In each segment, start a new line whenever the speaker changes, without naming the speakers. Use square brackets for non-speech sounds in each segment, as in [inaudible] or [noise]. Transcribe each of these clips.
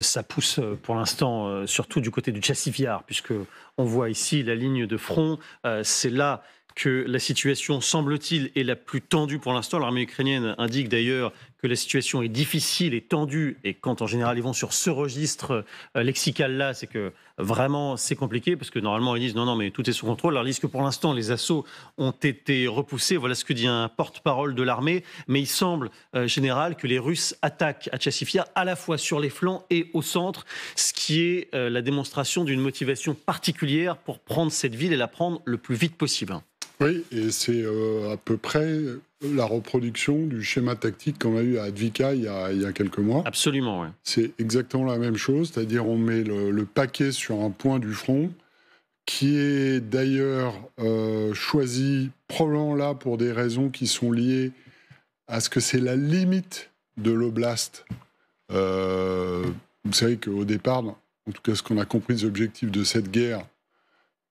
ça pousse euh, pour l'instant euh, surtout du côté du Chassiviar, puisque on voit ici la ligne de front. Euh, c'est là que la situation, semble-t-il, est la plus tendue pour l'instant. L'armée ukrainienne indique d'ailleurs que la situation est difficile et tendue, et quand en général ils vont sur ce registre euh, lexical-là, c'est que vraiment c'est compliqué, parce que normalement ils disent non, non, mais tout est sous contrôle. Alors ils disent que pour l'instant les assauts ont été repoussés, voilà ce que dit un porte-parole de l'armée, mais il semble, euh, général, que les Russes attaquent à Tchassifia à la fois sur les flancs et au centre, ce qui est euh, la démonstration d'une motivation particulière pour prendre cette ville et la prendre le plus vite possible.
Oui, et c'est euh, à peu près euh, la reproduction du schéma tactique qu'on a eu à Advika il y a, quelques mois. Absolument, oui. C'est exactement la même chose, c'est-à-dire on met le, paquet sur un point du front, qui est d'ailleurs euh, choisi probablement là pour des raisons qui sont liées à ce que c'est la limite de l'oblast. vous savez qu'au départ, en tout cas ce qu'on a compris des objectifs de cette guerre,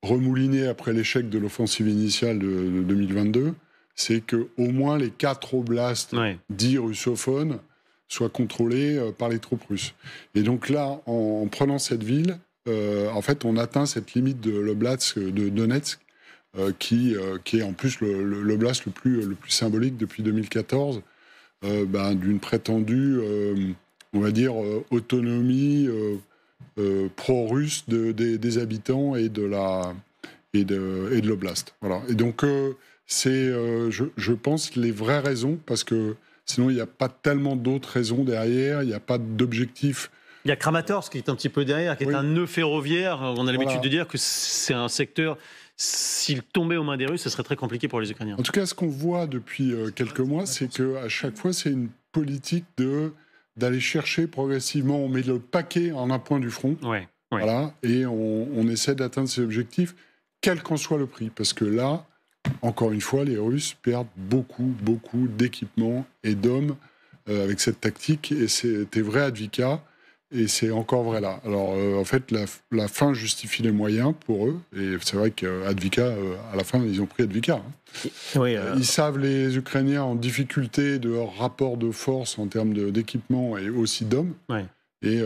remouliné après l'échec de l'offensive initiale de, 2022, c'est que au moins les quatre oblasts dits russophones soient contrôlés euh, par les troupes russes. Et donc là, en, prenant cette ville, euh, en fait, on atteint cette limite de l'oblast euh, de Donetsk, qui, qui est en plus l'oblast le, plus, le plus symbolique depuis 2014, ben, d'une prétendue, on va dire, autonomie euh, pro-russe des, habitants et de la et de, et de l'oblast. Voilà. Et donc euh, c'est, euh, je, je, pense, les vraies raisons parce que sinon il n'y a pas tellement d'autres raisons derrière, il n'y a pas d'objectif
il y a Kramatorsk qui est un petit peu derrière, qui est un nœud ferroviaire. On a l'habitude de dire que c'est un secteur, s'il tombait aux mains des Russes, ce serait très compliqué pour les Ukrainiens. En
tout cas, ce qu'on voit depuis quelques mois, c'est qu'à chaque fois, c'est une politique de d'aller chercher progressivement, on met le paquet en un point du front, Voilà, et on, essaie d'atteindre ces objectifs, quel qu'en soit le prix, parce que là, encore une fois, les Russes perdent beaucoup, beaucoup d'équipements et d'hommes euh, avec cette tactique, et c'était vrai à et c'est encore vrai là. Alors, euh, en fait, la, la, fin justifie les moyens pour eux. Et c'est vrai qu'Advika, euh, à la fin, ils ont pris Advika. Hein. Euh, ils savent, les Ukrainiens, en difficulté de leur rapport de force en termes d'équipement et aussi d'hommes. Et,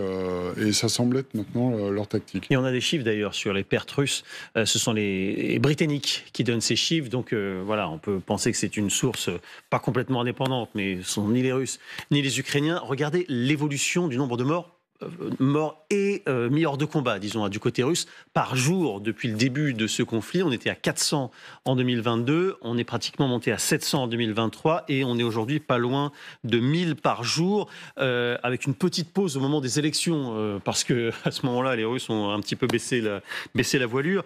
ça semble être maintenant leur tactique. Et on a des chiffres d'ailleurs sur les pertes russes. ce sont les,
Britanniques qui donnent ces chiffres. Donc voilà, on peut penser que c'est une source pas complètement indépendante, mais ce sont ni les Russes ni les Ukrainiens. Regardez l'évolution du nombre de morts euh, morts et euh, mis hors de combat, disons, du côté russe, par jour depuis le début de ce conflit. On était à 400 en 2022, on est pratiquement monté à 700 en 2023 et on est aujourd'hui pas loin de 1000 par jour, euh, avec une petite pause au moment des élections, parce que [laughs] à ce moment-là, les Russes ont un petit peu baissé la, baissé la voilure.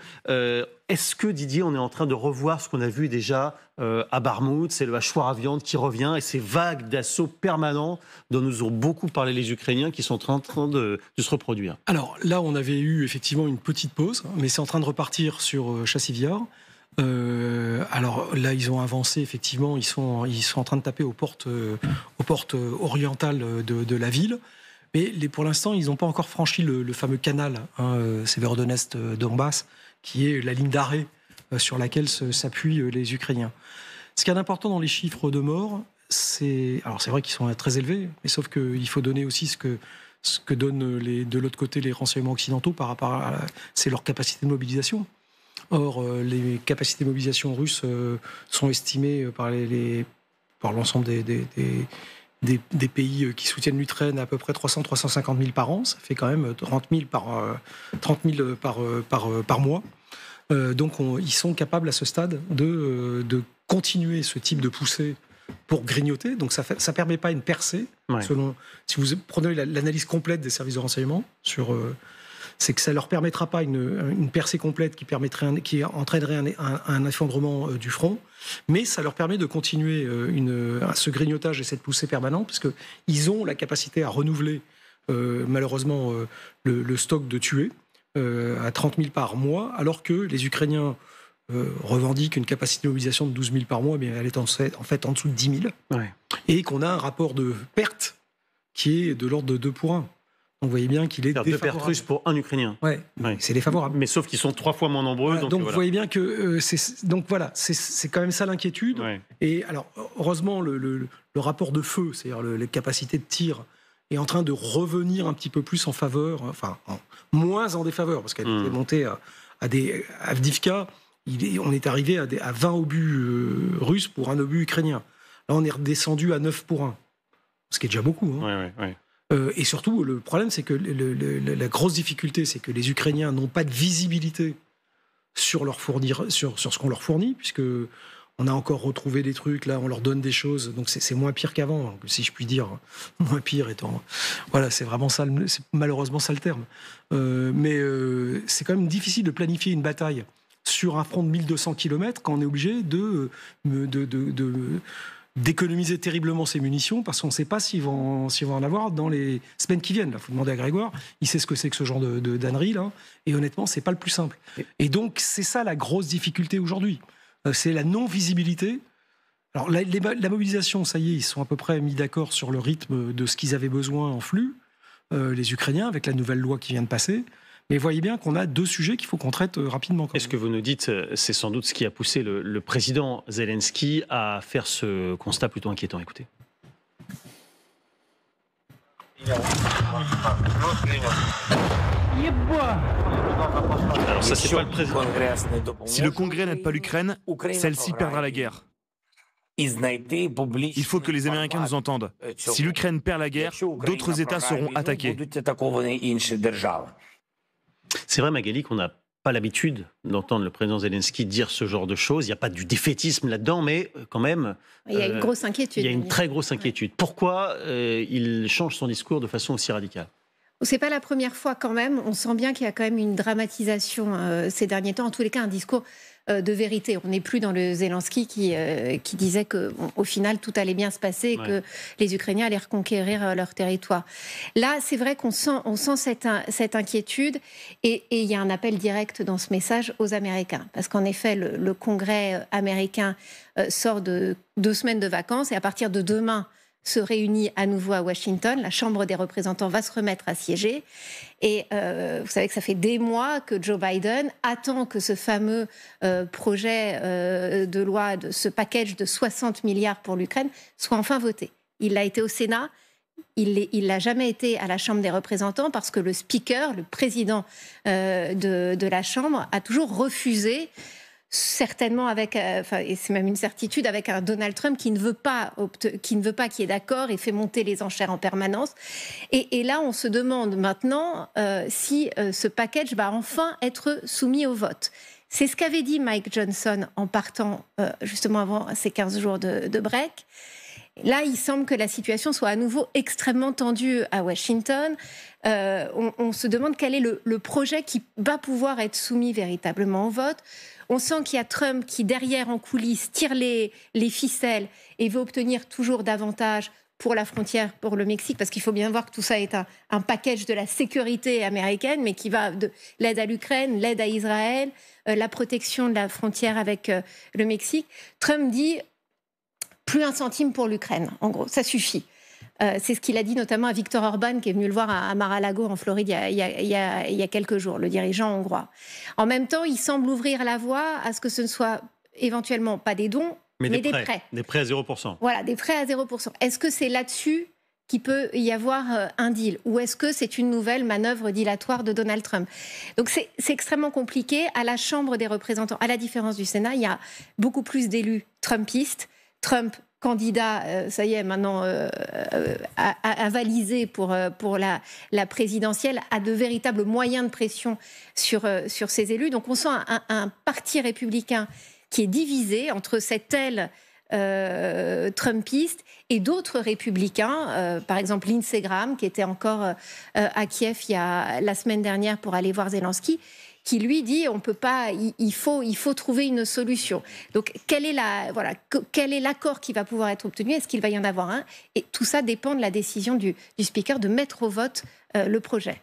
Est-ce que, Didier, on est en train de revoir ce qu'on a vu déjà euh, à Barmouth C'est le hachoir à viande qui revient et ces vagues d'assauts permanents dont nous ont beaucoup parlé les Ukrainiens qui sont en train de, se reproduire.
Alors là, on avait eu effectivement une petite pause, hein, mais c'est en train de repartir sur euh, Chassivillard. Euh, alors là, ils ont avancé effectivement. Ils sont, ils sont en train de taper aux portes, euh, aux portes orientales de, la ville. Mais pour l'instant, ils n'ont pas encore franchi le, fameux canal hein, Séverdonest-Donbass qui est la ligne d'arrêt euh, sur laquelle s'appuient euh, les Ukrainiens. Ce qui est important dans les chiffres de morts, c'est alors c'est vrai qu'ils sont euh, très élevés, mais sauf qu'il faut donner aussi ce que ce que donnent les, de l'autre côté les renseignements occidentaux par rapport à c'est leur capacité de mobilisation. Or, les capacités de mobilisation russes sont estimées par les, par l'ensemble des des, pays euh, qui soutiennent l'Ukraine à peu près 300-350 000 par an. Ça fait quand même 30 euh, 000 par, euh, par, par, par mois. donc ils sont capables à ce stade de, continuer ce type de poussée pour grignoter. Donc ça ne permet pas une percée. Selon, si vous prenez l'analyse complète des services de renseignement sur, c'est que ça leur permettra pas une, percée complète qui, permettrait qui entraînerait un, un, effondrement euh, du front, mais ça leur permet de continuer euh, une, euh, ce grignotage et cette poussée permanente, parce que ils ont la capacité à renouveler malheureusement le, stock de tués à 30 000 par mois, alors que les Ukrainiens revendiquent une capacité de mobilisation de 12 000 par mois, mais eh elle est en fait en, fait en dessous de 10 000, et qu'on a un rapport de perte qui est de l'ordre de 2 pour 1 on voyait bien qu'il
est défavorable. Deux pertes russes pour un Ukrainien. Ouais, c'est défavorable. Mais sauf qu'ils sont trois fois moins nombreux. donc, euh, vous voyez
bien que euh, c'est donc voilà, c'est quand même ça l'inquiétude. Et alors heureusement le, rapport de feu, c'est-à-dire les capacités de tir, est en train de revenir un petit peu plus en faveur, enfin moins en défaveur parce qu'elle est hmm. montée à, des à Avdivka, on est arrivé à, 20 obus euh, russes pour un obus ukrainien. Là on est redescendu à 9 pour 1. Ce qui est déjà beaucoup. Hein. Euh, et surtout, le problème, c'est que la grosse difficulté, c'est que les Ukrainiens n'ont pas de visibilité sur, leur fournir, sur, sur ce qu'on leur fournit, puisque on a encore retrouvé des trucs, là, on leur donne des choses, donc c'est moins pire qu'avant, hein, si je puis dire. [laughs] Moins pire étant. Voilà, c'est vraiment ça, malheureusement ça le terme. Euh, mais euh, c'est quand même difficile de planifier une bataille sur un front de 1200 km quand on est obligé de, de, de d'économiser terriblement ses munitions parce qu'on ne sait pas s'ils vont, en avoir dans les semaines qui viennent. Il faut demander à Grégoire, il sait ce que c'est que ce genre de, dannerie. Et honnêtement, ce n'est pas le plus simple. Et donc, c'est ça la grosse difficulté aujourd'hui. Euh, c'est la non-visibilité. Alors, la, mobilisation, ça y est, ils sont à peu près mis d'accord sur le rythme de ce qu'ils avaient besoin en flux, euh, les Ukrainiens, avec la
nouvelle loi qui vient de passer. Mais voyez bien qu'on a deux sujets qu'il faut qu'on traite euh, rapidement. Est-ce que vous nous dites, euh, c'est sans doute ce qui a poussé le, président Zelensky à faire ce constat plutôt inquiétant Écoutez. Alors ça, c'est pas le Si le Congrès n'aide pas l'Ukraine, celle-ci perdra la guerre. Il faut que les Américains nous entendent. Si l'Ukraine perd la guerre, d'autres États seront attaqués. C'est vrai, Magali, qu'on n'a pas l'habitude d'entendre le président Zelensky dire ce genre de choses. Il n'y a pas du défaitisme là-dedans, mais euh, quand même. Il y a une euh, grosse
inquiétude. Il y a une très
grosse inquiétude. Pourquoi euh, il change son discours de façon aussi radicale
c'est pas la première fois quand même. On sent bien qu'il y a quand même une dramatisation euh, ces derniers temps. En tous les cas, un discours euh, de vérité. On n'est plus dans le Zelensky qui, euh, disait que au final tout allait bien se passer et que les Ukrainiens allaient reconquérir leur territoire. Là, c'est vrai qu'on sent, on sent cette, inquiétude et, il y a un appel direct dans ce message aux Américains. Parce qu'en effet, le, Congrès américain sort de deux semaines de vacances et à partir de demain, se réunit à nouveau à Washington. La Chambre des représentants va se remettre à siéger. Et euh, vous savez que ça fait des mois que Joe Biden attend que ce fameux euh, projet euh, de loi, de ce package de 60 milliards pour l'Ukraine, soit enfin voté. Il l'a été au Sénat. Il n'a jamais été à la Chambre des représentants parce que le Speaker, le président de, la Chambre, a toujours refusé certainement avec, euh, enfin, et c'est même une certitude, avec un Donald Trump qui ne veut pas, qui ne veut est d'accord et fait monter les enchères en permanence. Et, là, on se demande maintenant euh, si euh, ce package va enfin être soumis au vote. C'est ce qu'avait dit Mike Johnson en partant justement avant ces 15 jours de break. Là, il semble que la situation soit à nouveau extrêmement tendue à Washington. Euh, on, se demande quel est le, projet qui va pouvoir être soumis véritablement au vote. On sent qu'il y a Trump qui, derrière, en coulisses, tire les, ficelles et veut obtenir toujours davantage pour la frontière, pour le Mexique, parce qu'il faut bien voir que tout ça est un, package de la sécurité américaine, mais qui va de l'aide à l'Ukraine, l'aide à Israël, euh, la protection de la frontière avec euh, le Mexique. Trump dit plus un centime pour l'Ukraine. En gros, ça suffit. Euh, c'est ce qu'il a dit notamment à Victor Orban, qui est venu le voir à, maralago Mar-a-Lago, en Floride, il y, a, quelques jours, le dirigeant hongrois. En même temps, il semble ouvrir la voie à ce que ce ne soit éventuellement pas des dons, mais, des, prêts,
des, prêts, à 0%.
Voilà, des prêts à 0%. Est-ce que c'est là-dessus qu'il peut y avoir euh, un deal Ou est-ce que c'est une nouvelle manœuvre dilatoire de Donald Trump Donc c'est extrêmement compliqué. À la Chambre des représentants, à la différence du Sénat, il y a beaucoup plus d'élus trumpistes Trump candidat, euh, ça y est, maintenant euh, euh, avalisé pour, pour la, présidentielle, a de véritables moyens de pression sur, sur ses élus. Donc on sent un, parti républicain qui est divisé entre cette aile trumpiste et d'autres républicains, par exemple Lindsey qui était encore à Kiev il y a, la semaine dernière pour aller voir Zelensky, qui lui dit on peut pas, il, faut, il faut trouver une solution. Donc quelle est la, voilà, quel est l'accord qui va pouvoir être obtenu Est-ce qu'il va y en avoir un Et tout ça dépend de la décision du, speaker de mettre au vote euh, le projet.